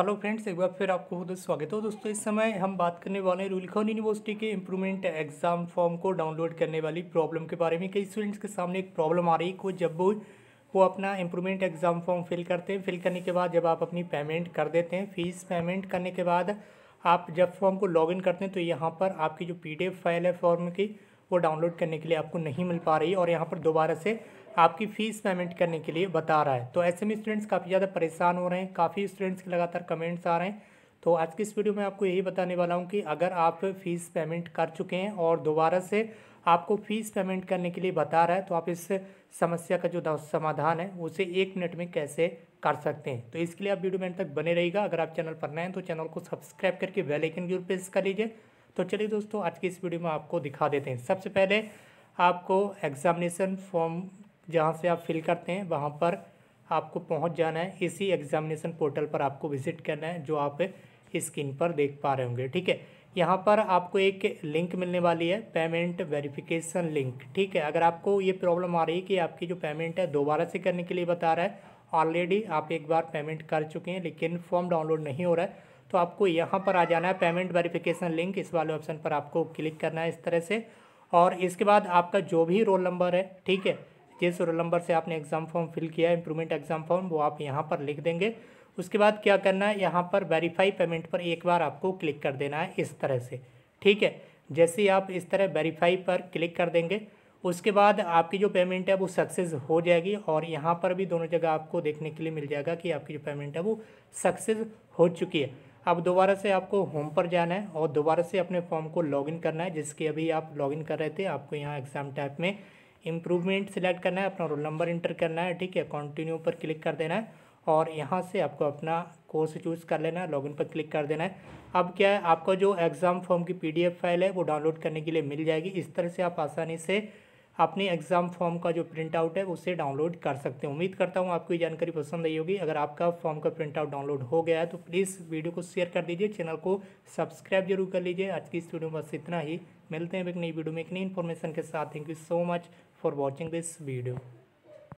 hello friends एक बार फिर आपको बहुत स्वागत है दोस्तों इस समय हम बात करने वाले हैं रूलखौन यूनिवर्सिटी के इम्प्रूवमेंट एग्ज़ाम फॉर्म को डाउनलोड करने वाली प्रॉब्लम के बारे में कई स्टूडेंट्स के सामने एक प्रॉब्लम आ रही है जब वो अपना इम्प्रूवमेंट एग्ज़ाम फॉर्म फिल करते हैं फिल करने के बाद जब आप अपनी पेमेंट कर देते हैं फीस पेमेंट करने के बाद आप जब फॉर्म को लॉग करते हैं तो यहाँ पर आपकी जो पी फाइल है फॉर्म की वो डाउनलोड करने के लिए आपको नहीं मिल पा रही और यहाँ पर दोबारा से आपकी फ़ीस पेमेंट करने के लिए बता रहा है तो ऐसे में स्टूडेंट्स काफ़ी ज़्यादा परेशान हो रहे हैं काफ़ी स्टूडेंट्स के लगातार कमेंट्स आ रहे हैं तो आज की इस वीडियो में आपको यही बताने वाला हूँ कि अगर आप फ़ीस पेमेंट कर चुके हैं और दोबारा से आपको फ़ीस पेमेंट करने के लिए बता रहा है तो आप इस समस्या का जो समाधान है उसे एक मिनट में कैसे कर सकते हैं तो इसके लिए आप वीडियो में तक बने रहेगा अगर आप चैनल पर नए हैं तो चैनल को सब्सक्राइब करके बेलाइकन की ओर प्रेस कर लीजिए तो चलिए दोस्तों आज की इस वीडियो में आपको दिखा देते हैं सबसे पहले आपको एग्ज़ामिनेसन फॉर्म जहाँ से आप फिल करते हैं वहाँ पर आपको पहुँच जाना है इसी एग्जामिनेशन पोर्टल पर आपको विज़िट करना है जो आप स्क्रीन पर देख पा रहे होंगे ठीक है यहाँ पर आपको एक लिंक मिलने वाली है पेमेंट वेरिफिकेशन लिंक ठीक है अगर आपको ये प्रॉब्लम आ रही है कि आपकी जो पेमेंट है दोबारा से करने के लिए बता रहा है ऑलरेडी आप एक बार पेमेंट कर चुके हैं लेकिन फॉर्म डाउनलोड नहीं हो रहा है तो आपको यहाँ पर आ जाना है पेमेंट वेरिफिकेशन लिंक इस वाले ऑप्शन पर आपको क्लिक करना है इस तरह से और इसके बाद आपका जो भी रोल नंबर है ठीक है जिस रोल नंबर से आपने एग्ज़ाम फॉर्म फिल किया है इंप्रूवमेंट एग्ज़ाम फॉर्म वो आप यहाँ पर लिख देंगे उसके बाद क्या करना है यहाँ पर वेरीफाई पेमेंट पर एक बार आपको क्लिक कर देना है इस तरह से ठीक है जैसे ही आप इस तरह वेरीफाई पर क्लिक कर देंगे उसके बाद आपकी जो पेमेंट है वो सक्सेस हो जाएगी और यहाँ पर भी दोनों जगह आपको देखने के लिए मिल जाएगा कि आपकी जो पेमेंट है वो सक्सेस हो चुकी है अब दोबारा से आपको होम पर जाना है और दोबारा से अपने फॉर्म को लॉगिन करना है जिसके अभी आप लॉगिन कर रहे थे आपको यहाँ एग्ज़ाम टाइप में इम्प्रूवमेंट सिलेक्ट करना है अपना रोल नंबर इंटर करना है ठीक है कंटिन्यू पर क्लिक कर देना है और यहाँ से आपको अपना कोर्स चूज़ कर लेना है लॉगिन पर क्लिक कर देना है अब क्या है आपका जो एग्ज़ाम फॉर्म की पीडीएफ फाइल है वो डाउनलोड करने के लिए मिल जाएगी इस तरह से आप आसानी से अपने एग्ज़ाम फॉर्म का जो प्रिंट आउट है उसे डाउनलोड कर सकते हैं उम्मीद करता हूँ आपको ये जानकारी पसंद आई होगी अगर आपका फॉर्म का प्रिंट आउट डाउनलोड हो गया है तो प्लीज़ वीडियो को शेयर कर दीजिए चैनल को सब्सक्राइब जरूर कर लीजिए आज की इस वीडियो में बस इतना ही मिलते हैं एक नई वीडियो में एक नई इन्फॉर्मेशन के साथ thank you so much for watching this video